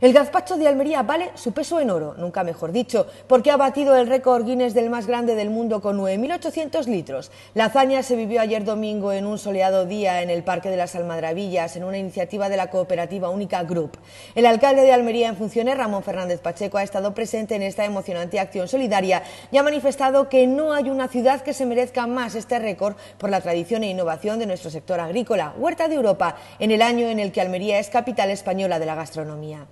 El gazpacho de Almería vale su peso en oro, nunca mejor dicho, porque ha batido el récord Guinness del más grande del mundo con 9.800 litros. La hazaña se vivió ayer domingo en un soleado día en el Parque de las Almadravillas, en una iniciativa de la cooperativa Única Group. El alcalde de Almería en funciones, Ramón Fernández Pacheco, ha estado presente en esta emocionante acción solidaria y ha manifestado que no hay una ciudad que se merezca más este récord por la tradición e innovación de nuestro sector agrícola, Huerta de Europa, en el año en el que Almería es capital española de la gastronomía.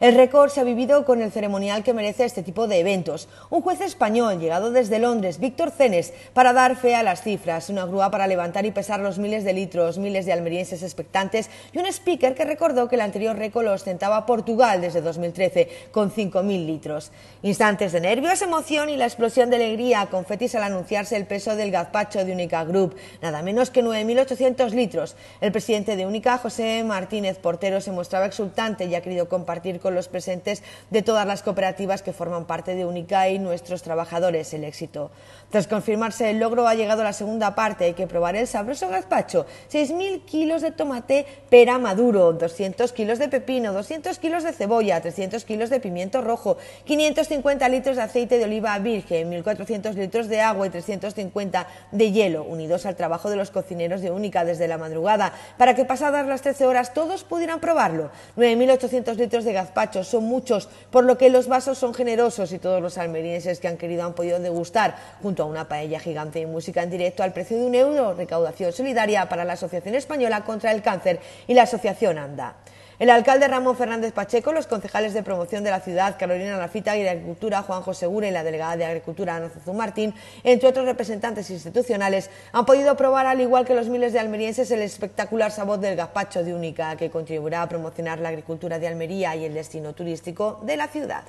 El récord se ha vivido con el ceremonial que merece este tipo de eventos. Un juez español llegado desde Londres, Víctor Cenes, para dar fe a las cifras, una grúa para levantar y pesar los miles de litros, miles de almerienses expectantes y un speaker que recordó que el anterior récord lo ostentaba Portugal desde 2013 con 5.000 litros. Instantes de nervios, emoción y la explosión de alegría, confetis al anunciarse el peso del gazpacho de Única Group, nada menos que 9.800 litros. El presidente de Única, José Martínez Portero, se mostraba exultante y ha querido compartir con los presentes de todas las cooperativas que forman parte de Unica y nuestros trabajadores el éxito. Tras confirmarse el logro, ha llegado la segunda parte. Hay que probar el sabroso gazpacho. 6.000 kilos de tomate pera maduro, 200 kilos de pepino, 200 kilos de cebolla, 300 kilos de pimiento rojo, 550 litros de aceite de oliva virgen, 1.400 litros de agua y 350 de hielo, unidos al trabajo de los cocineros de Única desde la madrugada, para que pasadas las 13 horas todos pudieran probarlo. 9.800 litros de Gazpachos son muchos, por lo que los vasos son generosos y todos los almerienses que han querido han podido degustar, junto a una paella gigante y música en directo al precio de un euro, recaudación solidaria para la Asociación Española contra el Cáncer y la Asociación ANDA. El alcalde Ramón Fernández Pacheco, los concejales de promoción de la ciudad, Carolina Lafita y de Agricultura, Juan José Segura y la delegada de Agricultura, Ana Martín, entre otros representantes institucionales, han podido probar, al igual que los miles de almerienses, el espectacular sabor del gazpacho de Única, que contribuirá a promocionar la agricultura de Almería y el destino turístico de la ciudad.